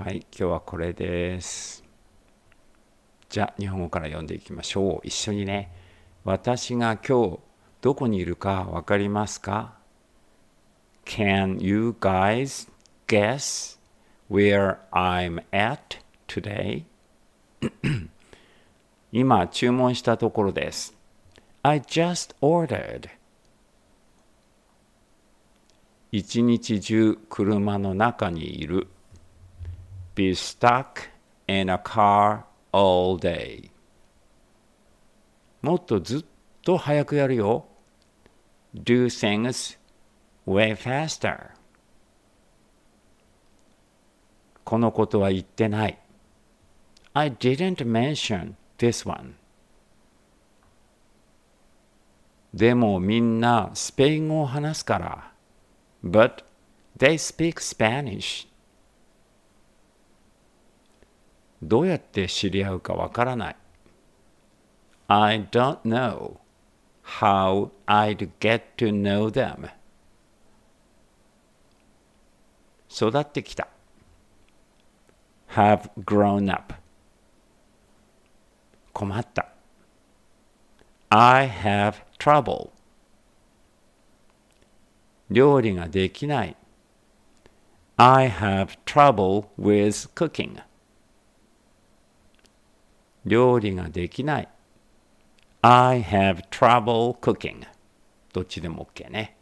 はい、今日はこれです。じゃあ、日本語から読んでいきましょう。一緒にね。私が今日どこにいるかわかりますか ?Can you guys guess where I'm at today? 今注文したところです。I just ordered. 一日中車の中にいる。be stuck in a car all day もっとずっと早くやるよ do things way faster このことは言ってない I didn't mention this one でもみんなスペイン語を話すから But they speak Spanish どうやって知り合うかわからない。I don't know how I'd get to know them. 育ってきた。have grown up. 困った。I have trouble. 料理ができない。I have trouble with cooking. 料理ができない。I have trouble cooking. どっちでも OK ね。